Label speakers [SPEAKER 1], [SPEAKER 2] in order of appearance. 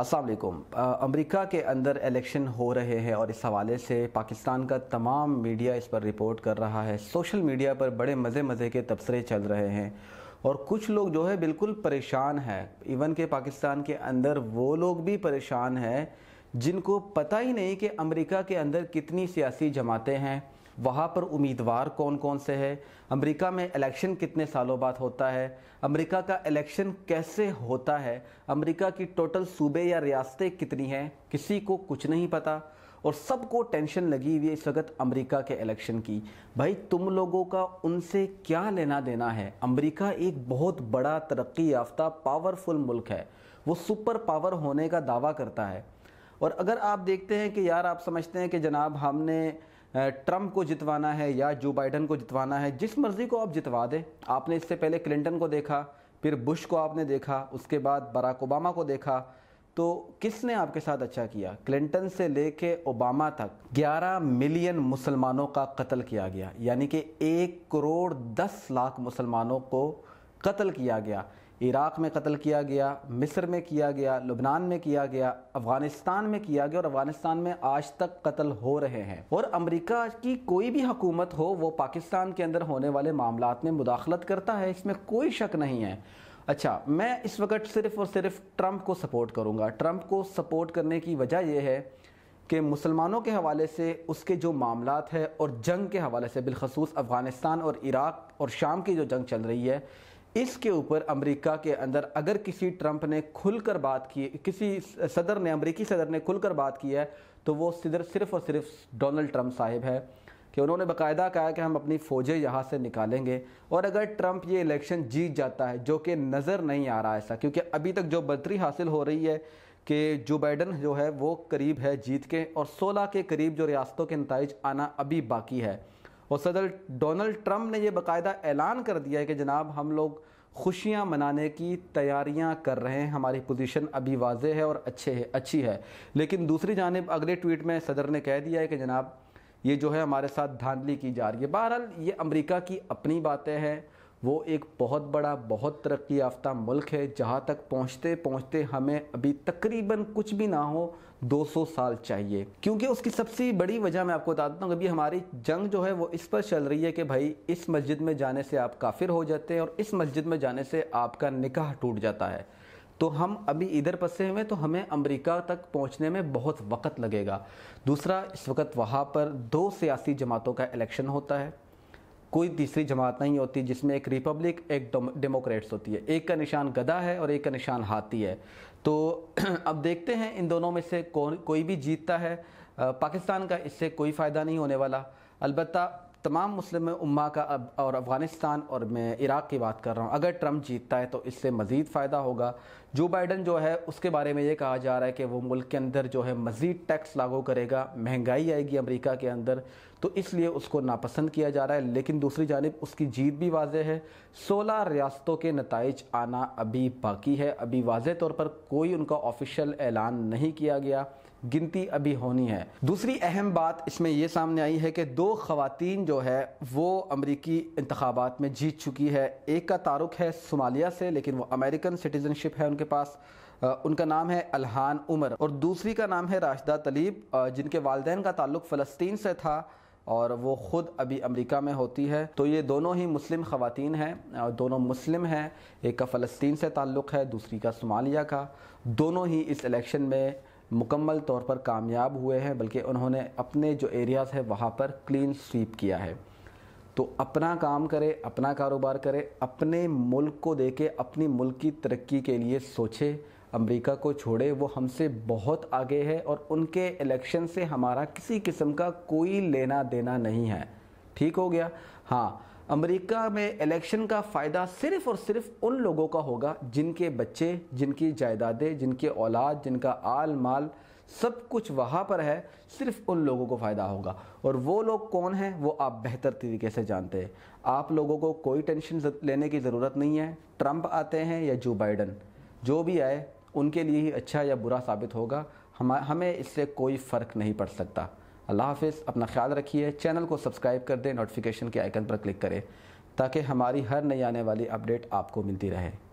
[SPEAKER 1] असलकुम अमेरिका के अंदर इलेक्शन हो रहे हैं और इस हवाले से पाकिस्तान का तमाम मीडिया इस पर रिपोर्ट कर रहा है सोशल मीडिया पर बड़े मज़े मज़े के तबसरे चल रहे हैं और कुछ लोग जो है बिल्कुल परेशान हैं इवन के पाकिस्तान के अंदर वो लोग भी परेशान हैं जिनको पता ही नहीं कि अमेरिका के अंदर कितनी सियासी जमातें हैं वहाँ पर उम्मीदवार कौन कौन से है अमेरिका में इलेक्शन कितने सालों बाद होता है अमेरिका का इलेक्शन कैसे होता है अमेरिका की टोटल सूबे या रियासतें कितनी हैं किसी को कुछ नहीं पता और सबको टेंशन लगी हुई है इस वक्त अमरीका के इलेक्शन की भाई तुम लोगों का उनसे क्या लेना देना है अमरीका एक बहुत बड़ा तरक्की याफ्ता पावरफुल मुल्क है वो सुपर पावर होने का दावा करता है और अगर आप देखते हैं कि यार आप समझते हैं कि जनाब हमने ट्रंप को जितवाना है या जो बाइडन को जितवाना है जिस मर्ज़ी को आप जितवा दें आपने इससे पहले क्लिंटन को देखा फिर बुश को आपने देखा उसके बाद बराक ओबामा को देखा तो किसने आपके साथ अच्छा किया क्लिंटन से लेके ओबामा तक 11 मिलियन मुसलमानों का कत्ल किया गया यानी कि एक करोड़ दस लाख मुसलमानों को कत्ल किया गया इराक़ में कत्ल किया गया मिस्र में किया गया लुबनान में किया गया अफ़गानिस्तान में किया गया और अफ़गानिस्तान में आज तक कत्ल हो रहे हैं और अमरीका की कोई भी हकूमत हो वो पाकिस्तान के अंदर होने वाले मामला में मुदाखलत करता है इसमें कोई शक नहीं है अच्छा मैं इस वक्त सिर्फ़ और सिर्फ ट्रंप को सपोर्ट करूँगा ट्रंप को सपोर्ट करने की वजह यह है कि मुसलमानों के हवाले से उसके जो मामला है और जंग के हवाले से बिलखसूस अफ़गानिस्तान और इराक़ और शाम की जो जंग चल रही है इसके ऊपर अमेरिका के अंदर अगर किसी ट्रंप ने खुलकर बात की किसी सदर ने अमेरिकी सदर ने खुलकर बात की है तो वो सिदर सिर्फ और सिर्फ डोनाल्ड ट्रंप साहिब है कि उन्होंने बकायदा कहा कि हम अपनी फ़ौजें यहाँ से निकालेंगे और अगर ट्रंप ये इलेक्शन जीत जाता है जो कि नज़र नहीं आ रहा ऐसा क्योंकि अभी तक जो बदतरी हासिल हो रही है कि जो बाइडन जो है वो करीब है जीत के और सोलह के करीब जो रियासतों के नतज आना अभी बाकी है और सदर डोनल्ड ट्रंप ने यह बाकायदा ऐलान कर दिया है कि जनाब हम लोग खुशियाँ मनाने की तैयारियाँ कर रहे हैं हमारी पोजीशन अभी वाजह है और अच्छे है अच्छी है लेकिन दूसरी जानब अगले ट्वीट में सदर ने कह दिया है कि जनाब ये जो है हमारे साथ धांधली की जा रही है बहरहाल ये अमेरिका की अपनी बातें हैं वो एक बहुत बड़ा बहुत तरक्की याफ्ता मुल्क है जहाँ तक पहुँचते पहुँचते हमें अभी तकरीबन कुछ भी ना हो 200 साल चाहिए क्योंकि उसकी सबसे बड़ी वजह मैं आपको बता देता हूँ अभी हमारी जंग जो है वो इस पर चल रही है कि भाई इस मस्जिद में जाने से आप काफिर हो जाते हैं और इस मस्जिद में जाने से आपका निकाह टूट जाता है तो हम अभी इधर पसे हुए तो हमें अमेरिका तक पहुंचने में बहुत वक्त लगेगा दूसरा इस वक्त वहाँ पर दो सियासी जमातों का इलेक्शन होता है कोई तीसरी जमात नहीं होती जिसमें एक रिपब्लिक एक डेमोक्रेट्स होती है एक का निशान गधा है और एक का निशान हाथी है तो अब देखते हैं इन दोनों में से कौन कोई भी जीतता है पाकिस्तान का इससे कोई फ़ायदा नहीं होने वाला अलबत्ता तमाम मुस्लिम उम्मा का अब और अफ़गानिस्तान और मैं इराक़ की बात कर रहा हूँ अगर ट्रंप जीतता है तो इससे मज़ीद फ़ायदा होगा जो बाइडन जो है उसके बारे में ये कहा जा रहा है कि वो मुल्क के अंदर जो है मज़ीद टैक्स लागू करेगा महंगाई आएगी अमरीका के अंदर तो इसलिए उसको नापसंद किया जा रहा है लेकिन दूसरी जानब उसकी जीत भी वाज है सोलह रियासतों के नतज आना अभी बाकी है अभी वाज तौर पर कोई उनका ऑफिशल ऐलान नहीं किया गया गिनती अभी होनी है दूसरी अहम बात इसमें यह सामने आई है कि दो खातन जो है वो अमरीकी इंतबात में जीत चुकी है एक का तारुक है सोमालिया से लेकिन वो अमेरिकन सिटीजनशिप है उनके पास उनका नाम है अलहान उमर और दूसरी का नाम है राशदा तलीब जिनके वालदेन का ताल्लुक फ़लस्तीन से था और वो ख़ुद अभी अमेरिका में होती है तो ये दोनों ही मुस्लिम ख़वातीन हैं दोनों मुस्लिम हैं एक का फ़लस्तीन से ताल्लुक़ है दूसरी का सोमालिया का दोनों ही इस इलेक्शन में मुकम्मल तौर पर कामयाब हुए हैं बल्कि उन्होंने अपने जो एरियाज़ है वहाँ पर क्लीन स्वीप किया है तो अपना काम करे अपना कारोबार करे अपने मुल्क को दे के अपनी मुल्क की तरक्की के लिए सोचे अमेरिका को छोड़े वो हमसे बहुत आगे है और उनके इलेक्शन से हमारा किसी किस्म का कोई लेना देना नहीं है ठीक हो गया हाँ अमेरिका में इलेक्शन का फ़ायदा सिर्फ और सिर्फ उन लोगों का होगा जिनके बच्चे जिनकी जायदादें जिनके औलाद जिनका आल माल सब कुछ वहाँ पर है सिर्फ उन लोगों को फ़ायदा होगा और वो लोग कौन हैं वो आप बेहतर तरीके से जानते हैं आप लोगों को कोई टेंशन लेने की ज़रूरत नहीं है ट्रंप आते हैं या जो बाइडन जो भी आए उनके लिए ही अच्छा या बुरा साबित होगा हम हमें इससे कोई फ़र्क नहीं पड़ सकता अल्लाह हाफिज़ अपना ख्याल रखिए चैनल को सब्सक्राइब कर दें नोटिफिकेशन के आइकन पर क्लिक करें ताकि हमारी हर नई आने वाली अपडेट आपको मिलती रहे